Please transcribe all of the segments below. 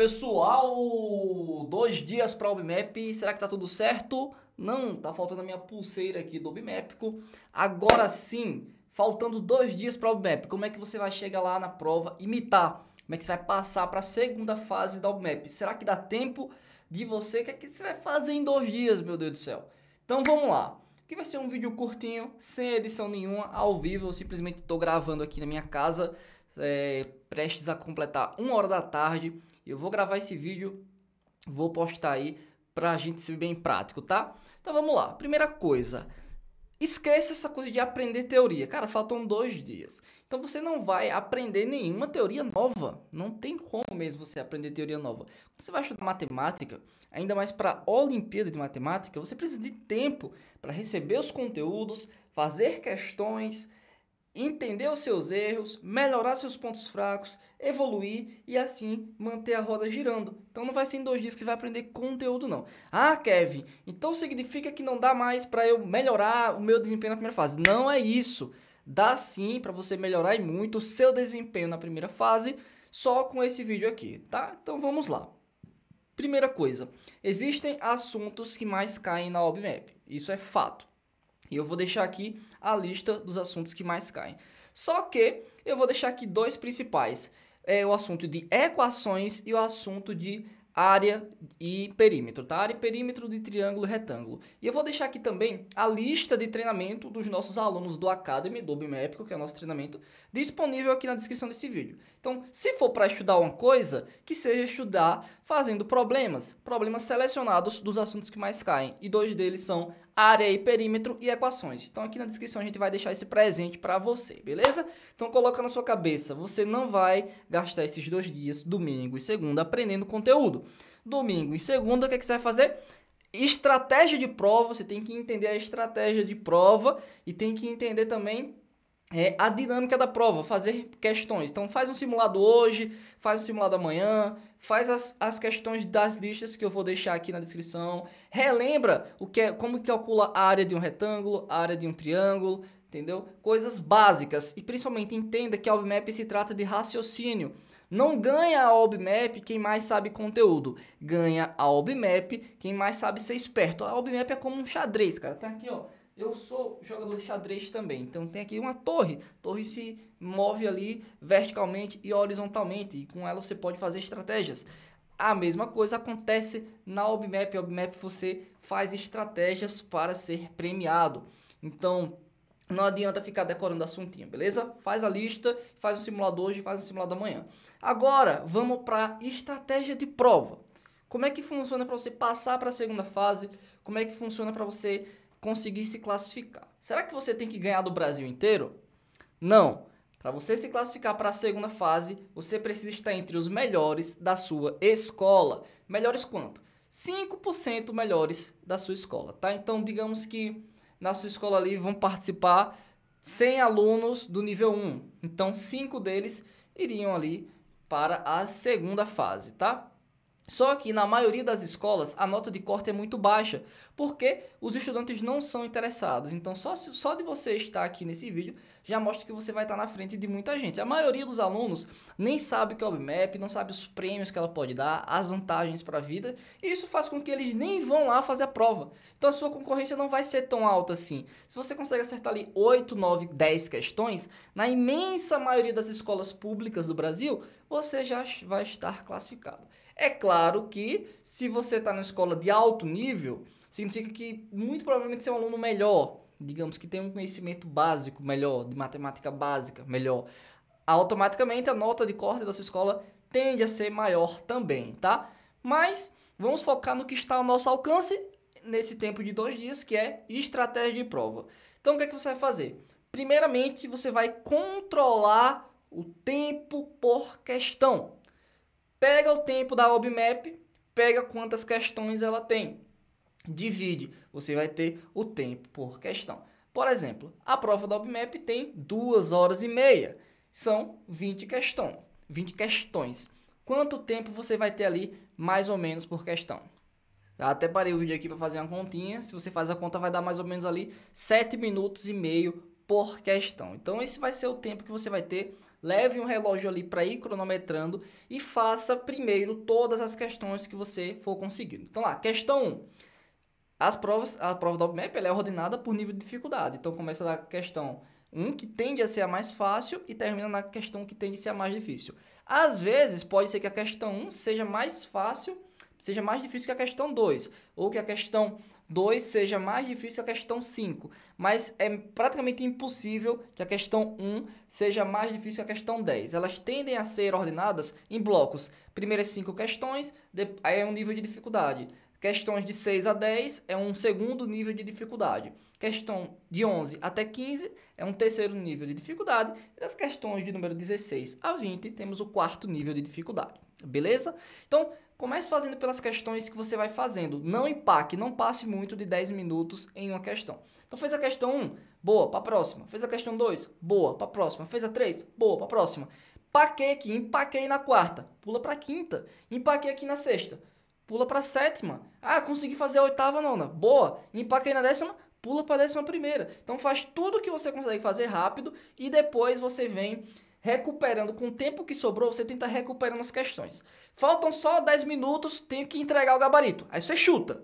pessoal, dois dias para o Bimap. Será que tá tudo certo? Não, tá faltando a minha pulseira aqui do Bimépico. Agora sim, faltando dois dias para o Bimap. Como é que você vai chegar lá na prova, imitar? Como é que você vai passar para a segunda fase da Bimap? Será que dá tempo de você? O que é que você vai fazer em dois dias, meu Deus do céu? Então vamos lá. Que vai ser um vídeo curtinho, sem edição nenhuma, ao vivo. Eu simplesmente estou gravando aqui na minha casa é, prestes a completar uma hora da tarde. Eu vou gravar esse vídeo, vou postar aí pra gente ser bem prático, tá? Então vamos lá. Primeira coisa, esquece essa coisa de aprender teoria. Cara, faltam dois dias. Então você não vai aprender nenhuma teoria nova. Não tem como mesmo você aprender teoria nova. você vai estudar matemática, ainda mais para a Olimpíada de Matemática, você precisa de tempo para receber os conteúdos, fazer questões entender os seus erros, melhorar seus pontos fracos, evoluir e assim manter a roda girando. Então não vai ser em dois dias que você vai aprender conteúdo não. Ah, Kevin, então significa que não dá mais para eu melhorar o meu desempenho na primeira fase? Não é isso. Dá sim para você melhorar e muito o seu desempenho na primeira fase só com esse vídeo aqui, tá? Então vamos lá. Primeira coisa, existem assuntos que mais caem na OBMAP. Isso é fato. E eu vou deixar aqui a lista dos assuntos que mais caem. Só que eu vou deixar aqui dois principais: é o assunto de equações e o assunto de área e perímetro, tá? Área e perímetro de triângulo retângulo. E eu vou deixar aqui também a lista de treinamento dos nossos alunos do Academy, do Bimépico, que é o nosso treinamento, disponível aqui na descrição desse vídeo. Então, se for para estudar uma coisa, que seja estudar fazendo problemas, problemas selecionados dos assuntos que mais caem. E dois deles são área e perímetro e equações. Então aqui na descrição a gente vai deixar esse presente para você, beleza? Então coloca na sua cabeça, você não vai gastar esses dois dias, domingo e segunda, aprendendo conteúdo. Domingo e segunda, o que, é que você vai fazer? Estratégia de prova, você tem que entender a estratégia de prova e tem que entender também é, a dinâmica da prova, fazer questões. Então faz um simulado hoje, faz um simulado amanhã, faz as, as questões das listas que eu vou deixar aqui na descrição. Relembra o que é, como calcula a área de um retângulo, a área de um triângulo, entendeu? Coisas básicas e principalmente entenda que a OBMAP se trata de raciocínio. Não ganha a OBMAP quem mais sabe conteúdo, ganha a OBMAP quem mais sabe ser esperto. A OBMAP é como um xadrez, cara, tá aqui, ó eu sou jogador de xadrez também, então tem aqui uma torre. Torre se move ali verticalmente e horizontalmente, e com ela você pode fazer estratégias. A mesma coisa acontece na OBMAP. A OBMAP você faz estratégias para ser premiado. Então, não adianta ficar decorando assuntinho, beleza? Faz a lista, faz o simulador hoje, faz o simulador amanhã. Agora, vamos para estratégia de prova. Como é que funciona para você passar para a segunda fase? Como é que funciona para você conseguir se classificar. Será que você tem que ganhar do Brasil inteiro? Não. Para você se classificar para a segunda fase, você precisa estar entre os melhores da sua escola. Melhores quanto? 5% melhores da sua escola, tá? Então, digamos que na sua escola ali vão participar 100 alunos do nível 1. Então, 5 deles iriam ali para a segunda fase, tá? Só que na maioria das escolas a nota de corte é muito baixa, porque os estudantes não são interessados. Então só, só de você estar aqui nesse vídeo já mostra que você vai estar na frente de muita gente. A maioria dos alunos nem sabe o que é o BMAP, não sabe os prêmios que ela pode dar, as vantagens para a vida, e isso faz com que eles nem vão lá fazer a prova. Então a sua concorrência não vai ser tão alta assim. Se você consegue acertar ali 8, 9, 10 questões, na imensa maioria das escolas públicas do Brasil, você já vai estar classificado. É claro que se você está na escola de alto nível, significa que muito provavelmente você é um aluno melhor, digamos que tem um conhecimento básico melhor, de matemática básica melhor. Automaticamente a nota de corte da sua escola tende a ser maior também, tá? Mas vamos focar no que está ao nosso alcance nesse tempo de dois dias, que é estratégia de prova. Então o que é que você vai fazer? Primeiramente, você vai controlar o tempo por questão. Pega o tempo da OBMAP, pega quantas questões ela tem. Divide, você vai ter o tempo por questão. Por exemplo, a prova da OBMAP tem 2 horas e meia. São 20 questões. 20 questões. Quanto tempo você vai ter ali, mais ou menos, por questão? Eu até parei o vídeo aqui para fazer uma continha. Se você faz a conta, vai dar mais ou menos ali 7 minutos e meio por questão. Então esse vai ser o tempo que você vai ter. Leve um relógio ali para ir cronometrando e faça primeiro todas as questões que você for conseguindo. Então lá, questão 1. As provas, a prova da UBMEP é ordenada por nível de dificuldade. Então começa da questão 1 que tende a ser a mais fácil e termina na questão que tende a ser a mais difícil. Às vezes pode ser que a questão 1 seja mais fácil seja mais difícil que a questão 2, ou que a questão 2 seja mais difícil que a questão 5, mas é praticamente impossível que a questão 1 um seja mais difícil que a questão 10. Elas tendem a ser ordenadas em blocos. Primeiras 5 é questões, é um nível de dificuldade. Questões de 6 a 10 é um segundo nível de dificuldade. Questão de 11 até 15 é um terceiro nível de dificuldade. E das questões de número 16 a 20 temos o quarto nível de dificuldade. Beleza? Então, Comece fazendo pelas questões que você vai fazendo. Não empaque, não passe muito de 10 minutos em uma questão. Então fez a questão 1, boa, para próxima. Fez a questão 2, boa, para próxima. Fez a 3, boa, para próxima. Paquei aqui, empaquei na quarta, pula para a quinta. Empaquei aqui na sexta, pula para a sétima. Ah, consegui fazer a oitava, nona. Boa. Empaquei na décima, pula para a décima primeira. Então faz tudo que você consegue fazer rápido e depois você vem recuperando, com o tempo que sobrou, você tenta tá recuperando as questões. Faltam só 10 minutos, tenho que entregar o gabarito. Aí você chuta.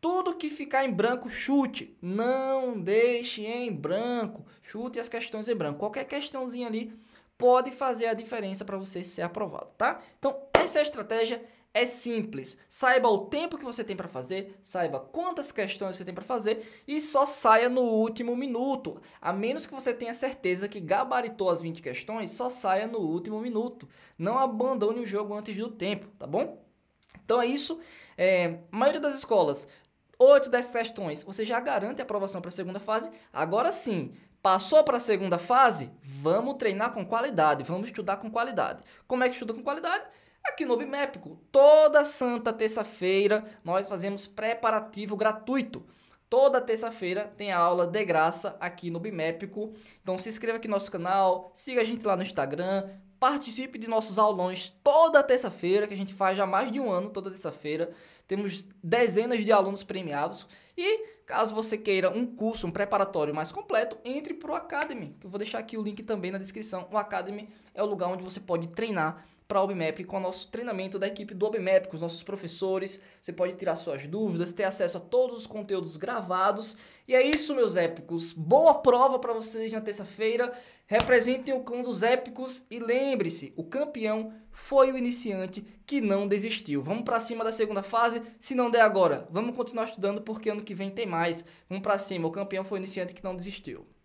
Tudo que ficar em branco, chute. Não deixe em branco. Chute as questões em branco. Qualquer questãozinha ali pode fazer a diferença para você ser aprovado, tá? Então, essa é a estratégia. É simples. Saiba o tempo que você tem para fazer, saiba quantas questões você tem para fazer e só saia no último minuto. A menos que você tenha certeza que gabaritou as 20 questões, só saia no último minuto. Não abandone o jogo antes do tempo, tá bom? Então é isso. É, a maioria das escolas, 8, 10 questões, você já garante a aprovação para a segunda fase. Agora sim, Passou para a segunda fase? Vamos treinar com qualidade, vamos estudar com qualidade. Como é que estuda com qualidade? Aqui no Bimépico, toda santa terça-feira nós fazemos preparativo gratuito. Toda terça-feira tem aula de graça aqui no Bimépico. Então se inscreva aqui no nosso canal, siga a gente lá no Instagram, participe de nossos aulões toda terça-feira, que a gente faz já há mais de um ano, toda terça-feira. Temos dezenas de alunos premiados. E caso você queira um curso, um preparatório mais completo, entre para o Academy, que eu vou deixar aqui o link também na descrição. O Academy é o lugar onde você pode treinar para a OBMAP com o nosso treinamento da equipe do OBMAP, com os nossos professores. Você pode tirar suas dúvidas, ter acesso a todos os conteúdos gravados. E é isso, meus épicos. Boa prova para vocês na terça-feira. Representem o clã dos épicos e lembre-se, o campeão foi o iniciante que não desistiu. Vamos para cima da segunda fase, se não der agora, vamos continuar estudando porque ano que vem tem mais. Vamos para cima, o campeão foi o iniciante que não desistiu.